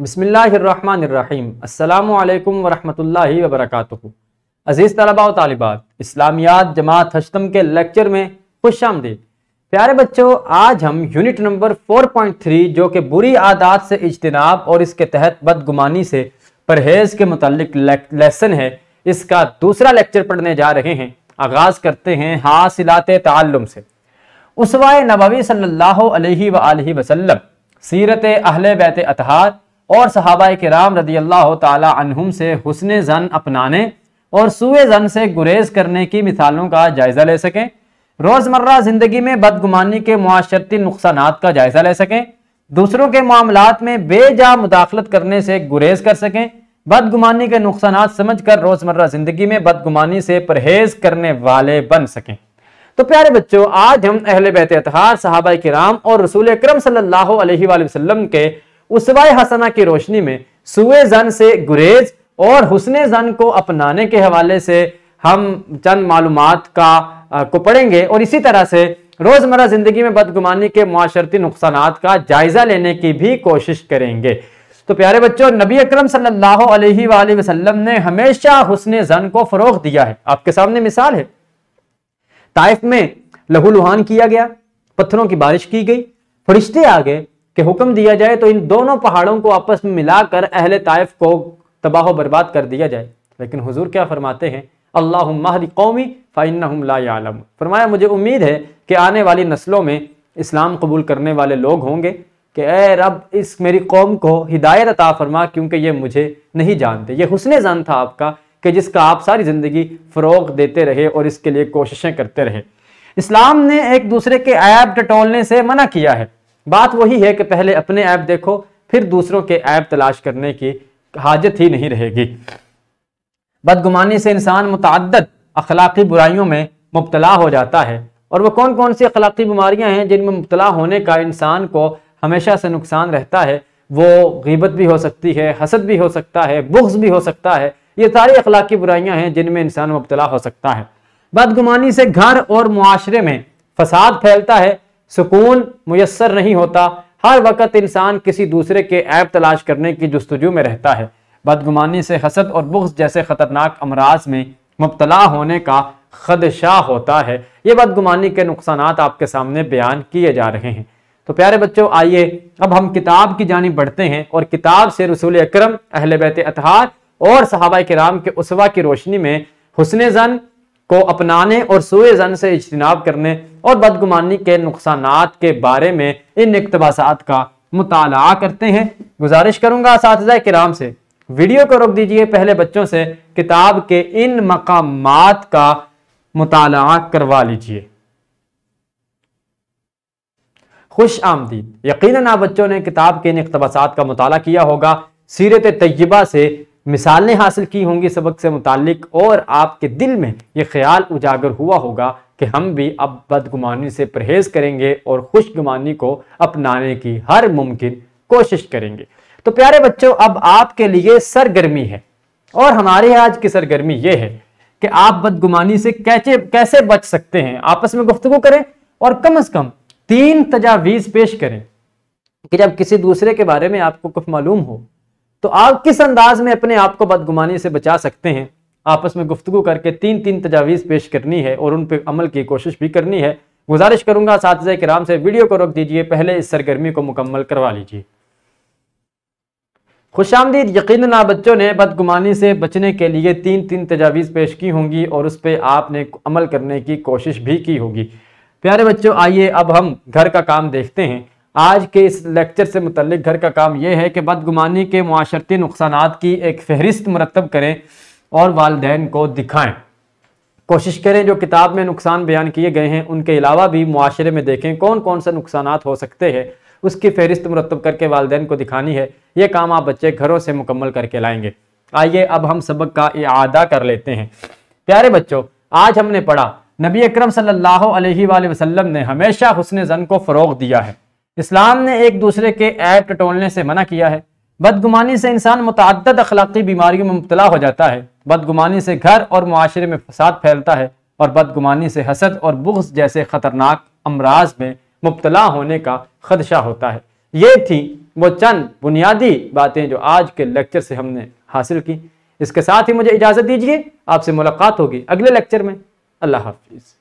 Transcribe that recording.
बसमीम् अल्लाम वरहमल वबरक अज़ीज़ तलबा तालिबात इस्लामियात जमात हशतम के लेक्चर में खुश आमदी प्यारे बच्चों आज हम यूनिट नंबर 4.3 जो कि बुरी आदात से इजतनाब और इसके तहत बदगुमानी से परहेज़ के मतलब लेसन है इसका दूसरा लेक्चर पढ़ने जा रहे हैं आगाज़ करते हैं हासिलात ताल्लुम से उसवा नबी सल्लल्लाहु अलैहि वसल्लम सीरत अहल बैत अतहार और सहाबा राम रदी अल्लाह तुम से हुसन ज़न अपनाने और सूए ज़न से गुरेज करने की मिसालों का जायज़ा ले सकें रोज़मर्रा ज़िंदगी में बदगुमानी के माशरती नुकसान का जायज़ा ले सकें दूसरों के मामला में बेजा मुदाखलत करने से गुरेज कर सकें बदगुमानी के नुकसान समझ कर रोज़मर्रा ज़िंदगी में बदगुमानी से परहेज करने वाले बन सकें तो प्यारे बच्चों आज हम अहल बैत साहबा के राम और रसूल करम सल्लाम के उसवाय हसना की रोशनी में सुए जन से गुरेज और हुसन जन को अपनाने के हवाले से हम चंद मालूम का को पढ़ेंगे और इसी तरह से रोज़मर्रा ज़िंदगी में बदगुमानी के माशरती नुकसान का जायज़ा लेने की भी कोशिश करेंगे तो प्यारे बच्चों नबी अकरम सल्लल्लाहु अलैहि वसल्लम ने हमेशा हुसन जन को फरोख दिया है आपके सामने मिसाल है ताइफ में लुहान किया गया पत्थरों की बारिश की गई फरिश्ते आ गए कि हुक्म दिया जाए तो इन दोनों पहाड़ों को आपस में मिलाकर अहल ताइफ को तबाह बर्बाद कर दिया जाए लेकिन हुजूर क्या फरमाते हैं अल्लाह कौमी फ़ाइन आलम फरमाया मुझे उम्मीद है कि आने वाली नस्लों में इस्लाम कबूल करने वाले लोग होंगे कि ए रब इस मेरी कौम को हिदायत अता फरमा क्योंकि ये मुझे नहीं जानते ये हुसन जान था आपका कि जिसका आप सारी ज़िंदगी फ़रोग देते रहे और इसके लिए कोशिशें करते रहे इस्लाम ने एक दूसरे के ऐप टटोलने से मना किया है बात वही है कि पहले अपने ऐप देखो फिर दूसरों के ऐप तलाश करने की हाजत ही नहीं रहेगी बदगुमानी से इंसान मुतद अखलाकी बुराइयों में मुबतला हो जाता है और वह कौन कौन सी अखलाकी बीमारियाँ हैं जिनमें मुबतला होने का इंसान को हमेशा से नुकसान रहता है वो गीबत भी हो सकती है हसद भी हो सकता है बुख्स भी हो सकता है ये सारी अखलाकी बुराइयाँ हैं जिनमें इंसान मुबतला हो सकता है बदगुमानी से घर और माशरे में फसाद फैलता है सुकून मुयसर नहीं होता हर वक्त इंसान किसी दूसरे के ऐप तलाश करने की जस्तजू में रहता है बदगुमानी से हसद और बुख्स जैसे ख़तरनाक अमराज में मुबतला होने का खदशा होता है ये बदगुमानी के नुकसान आपके सामने बयान किए जा रहे हैं तो प्यारे बच्चों आइए अब हम किताब की जानी बढ़ते हैं और किताब से रसूल अक्रम अहल बैत अतहार और सहाबा कराम के उसवा की रोशनी में हुसन जन को अपनाने और जन से इजतनाब करने और बदगुमानी के नुकसान के बारे में इन इकतबासात का मुताल करते हैं गुजारिश करूँगा इस कराम से वीडियो को रोक दीजिए पहले बच्चों से किताब के इन मकाम का मुताल करवा लीजिए खुश आमदीद यकीन आप बच्चों ने किताब के इन इकतबास का मुताल किया होगा सीरत तयबा से मिसालें हासिल की होंगी सबक से मुतक और आपके दिल में ये ख्याल उजागर हुआ होगा कि हम भी अब बदगुमानी से परहेज़ करेंगे और खुशगुमानी को अपनाने की हर मुमकिन कोशिश करेंगे तो प्यारे बच्चों अब आपके लिए सरगर्मी है और हमारे आज की सरगर्मी ये है कि आप बदगुमानी से कैसे कैसे बच सकते हैं आपस में गुफ्तु करें और कम अज कम तीन तजावीज पेश करें कि जब किसी दूसरे के बारे में आपको कुछ मालूम हो तो आप किस अंदाज में अपने आप को बदगुमानी से बचा सकते हैं आपस में गुफ्तु करके तीन तीन तजावीज़ पेश करनी है और उन पर अमल की कोशिश भी करनी है गुजारिश करूंगा साथ कराम से वीडियो को रोक दीजिए पहले इस सरगर्मी को मुकम्मल करवा लीजिए खुश आमदीद यकीन बच्चों ने बदगुमानी से बचने के लिए तीन तीन तजावीज़ पेश की होंगी और उस पर आपने अमल करने की कोशिश भी की होगी प्यारे बच्चों आइए अब हम घर का काम देखते हैं आज के इस लेक्चर से मुतलिक घर का काम यह है कि बदगुमानी के माशरती नुकसान की एक फहरिस्त मरतब करें और वालदे को दिखाएं कोशिश करें जो किताब में नुकसान बयान किए गए हैं उनके अलावा भी माशरे में देखें कौन कौन से नुकसान हो सकते हैं उसकी फहरिस्त मरतब करके वालदे को दिखानी है ये काम आप बच्चे घरों से मुकम्मल करके लाएंगे आइए अब हम सबक का इदा कर लेते हैं प्यारे बच्चों आज हमने पढ़ा नबी अक्रम सल्ला वसलम ने हमेशा हुसन ज़न को फ़रोग दिया है इस्लाम ने एक दूसरे के ऐप टटोलने से मना किया है बदगुमानी से इंसान मुतद अखलाकी बीमारियों में मुबतला हो जाता है बदगुमानी से घर और माशरे में फसाद फैलता है और बदगुमानी से हसद और बुग्स जैसे ख़तरनाक अमराज में मुबतला होने का खदशा होता है ये थी वो चंद बुनियादी बातें जो आज के लेक्चर से हमने हासिल की इसके साथ ही मुझे इजाज़त दीजिए आपसे मुलाकात होगी अगले लेक्चर में अल्लाह हाफिज़